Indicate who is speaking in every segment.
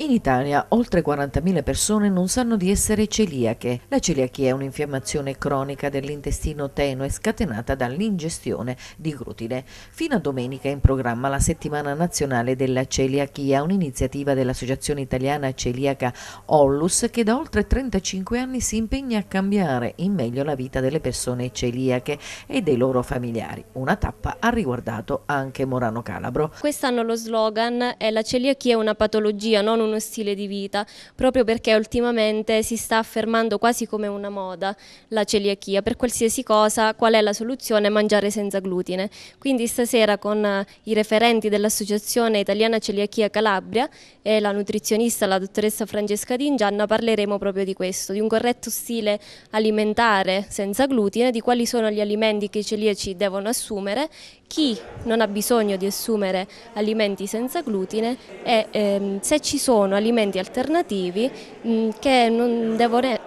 Speaker 1: In Italia oltre 40.000 persone non sanno di essere celiache. La celiachia è un'infiammazione cronica dell'intestino tenue scatenata dall'ingestione di glutine. Fino a domenica è in programma la settimana nazionale della celiachia, un'iniziativa dell'Associazione Italiana Celiaca Ollus che da oltre 35 anni si impegna a cambiare in meglio la vita delle persone celiache e dei loro familiari. Una tappa ha riguardato anche Morano Calabro.
Speaker 2: Quest'anno lo slogan è la celiachia è una patologia, non un uno stile di vita, proprio perché ultimamente si sta affermando quasi come una moda la celiachia, per qualsiasi cosa qual è la soluzione? Mangiare senza glutine. Quindi stasera con eh, i referenti dell'Associazione Italiana Celiachia Calabria e la nutrizionista, la dottoressa Francesca Dingianna, parleremo proprio di questo, di un corretto stile alimentare senza glutine, di quali sono gli alimenti che i celiaci devono assumere, chi non ha bisogno di assumere alimenti senza glutine e ehm, se ci sono sono alimenti alternativi mh, mm, che non, devono,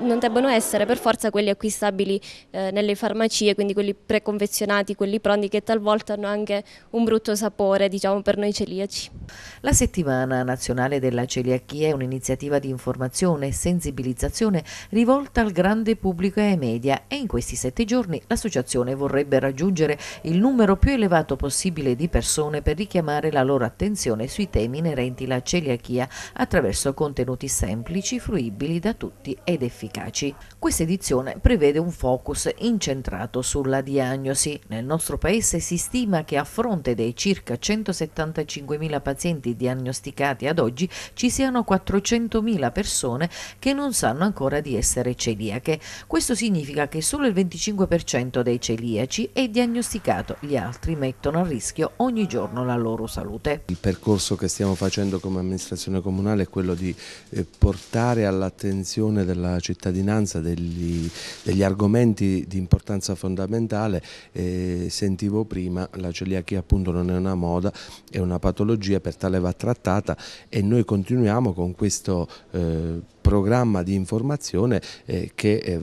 Speaker 2: non, debbono essere per forza quelli acquistabili eh, nelle farmacie, quindi quelli preconfezionati, quelli pronti che talvolta hanno anche un brutto sapore diciamo, per noi celiaci.
Speaker 1: La settimana nazionale della celiachia è un'iniziativa di informazione e sensibilizzazione rivolta al grande pubblico e ai media e in questi sette giorni l'associazione vorrebbe raggiungere il numero più elevato possibile di persone per richiamare la loro attenzione sui temi inerenti la celiachia media attraverso contenuti semplici, fruibili da tutti ed efficaci. Questa edizione prevede un focus incentrato sulla diagnosi. Nel nostro paese si stima che a fronte dei circa 175.000 pazienti diagnosticati ad oggi ci siano 400.000 persone che non sanno ancora di essere celiache. Questo significa che solo il 25% dei celiaci è diagnosticato, gli altri mettono a rischio ogni giorno la loro salute.
Speaker 3: Il percorso che stiamo facendo come amministrazione amministrazione comunale è quello di eh, portare all'attenzione della cittadinanza degli, degli, argomenti di importanza fondamentale. Eh, sentivo prima la celiachia appunto non è una moda, è una patologia, per tale va trattata e noi continuiamo con questo eh, programma di informazione eh, che eh,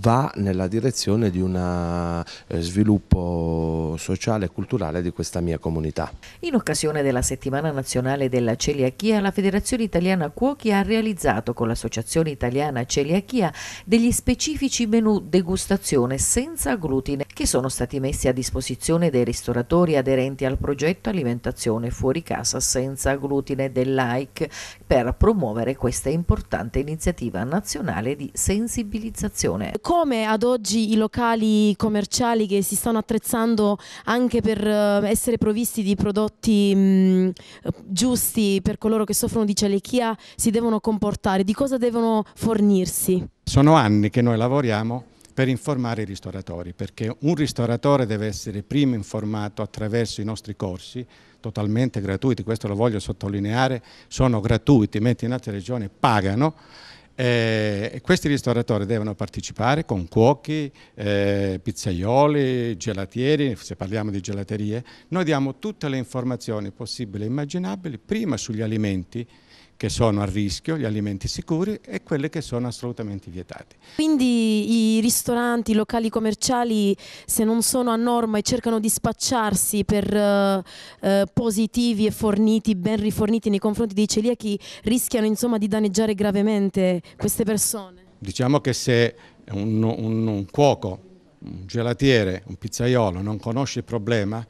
Speaker 3: va nella direzione di un eh, sviluppo sociale e culturale di questa mia comunità.
Speaker 1: In occasione della settimana nazionale della celiachia, la Federazione Italiana Cuochi ha realizzato con l'Associazione Italiana Celiachia degli specifici menu degustazione senza glutine che sono stati messi a disposizione dei ristoratori aderenti al progetto Alimentazione fuori casa senza glutine dell'AIC per promuovere questa importante iniziativa nazionale di sensibilizzazione.
Speaker 4: Come ad oggi i locali commerciali che si stanno attrezzando anche per eh, essere provvisti di prodotti mh, mm, giusti per coloro che soffrono di celiachia si devono comportare? Di cosa devono fornirsi?
Speaker 5: Sono anni che noi lavoriamo per informare i ristoratori, perché un ristoratore deve essere prima informato attraverso i nostri corsi, totalmente gratuiti, questo lo voglio sottolineare, sono gratuiti, mentre in altre regioni pagano, eh, questi ristoratori devono partecipare con cuochi, eh, pizzaioli, gelatieri, se parliamo di gelaterie, noi diamo tutte le informazioni possibili e immaginabili prima sugli alimenti che sono a rischio, gli alimenti sicuri e quelli che sono assolutamente vietati.
Speaker 4: Quindi i ristoranti, i locali commerciali se non sono a norma e cercano di spacciarsi per eh, eh, positivi e forniti, ben riforniti nei confronti dei celiachi rischiano insomma di danneggiare gravemente queste persone?
Speaker 5: Diciamo che se un, un, un cuoco, un gelatiere, un pizzaiolo non conosce il problema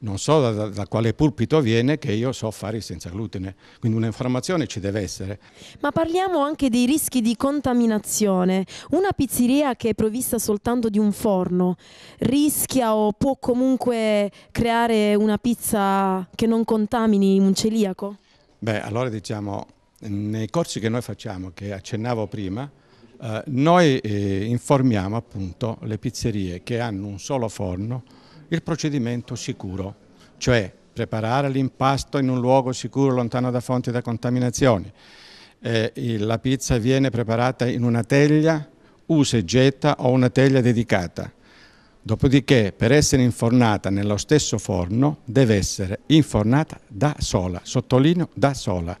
Speaker 5: non so da, da, quale pulpito viene che io so fare senza glutine, quindi un'informazione ci deve essere.
Speaker 4: Ma parliamo anche dei rischi di contaminazione. Una pizzeria che è provvista soltanto di un forno rischia o può comunque creare una pizza che non contamini un celiaco?
Speaker 5: Beh, allora diciamo, nei corsi che noi facciamo, che accennavo prima, eh, noi eh, informiamo appunto le pizzerie che hanno un solo forno, il procedimento sicuro, cioè preparare l'impasto in un luogo sicuro, lontano da fonti da contaminazioni. Eh, la pizza viene preparata in una teglia usa e getta o una teglia dedicata. Dopodiché, per essere infornata nello stesso forno, deve essere infornata da sola, sottolineo da sola.